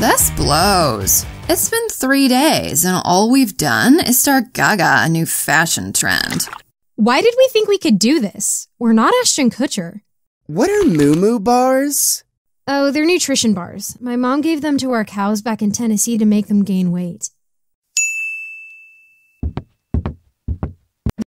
This blows. It's been three days, and all we've done is start gaga a new fashion trend. Why did we think we could do this? We're not Ashton Kutcher. What are moo moo bars? Oh, they're nutrition bars. My mom gave them to our cows back in Tennessee to make them gain weight.